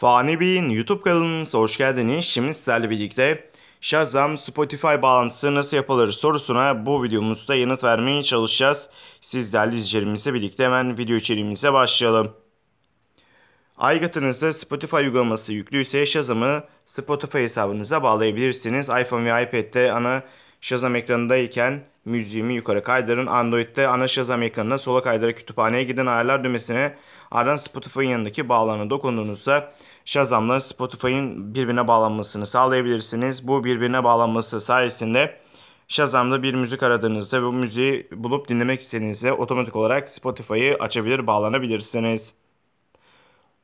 Fani Bey'in YouTube kanalınıza hoş geldiniz. Şimdi sizlerle birlikte Shazam Spotify bağlantısı nasıl yapılır sorusuna bu videomuzda yanıt vermeye çalışacağız. Siz değerli izleyicilerimizle birlikte hemen video içeriğimize başlayalım. Aygıtınızda Spotify uygulaması yüklüyse Shazam'ı Spotify hesabınıza bağlayabilirsiniz. iPhone ve iPad'de ana Shazam ekranındayken müziğimi yukarı kaydırın. Android'de ana şazam ekranına sola kaydırarak kütüphaneye giden ayarlar düğmesine ardından Spotify'ın yanındaki bağlanana dokunduğunuzda Shazam'la Spotify'ın birbirine bağlanmasını sağlayabilirsiniz. Bu birbirine bağlanması sayesinde Shazam'da bir müzik aradığınızda ve bu müziği bulup dinlemek istediğinizde otomatik olarak Spotify'ı açabilir, bağlanabilirsiniz.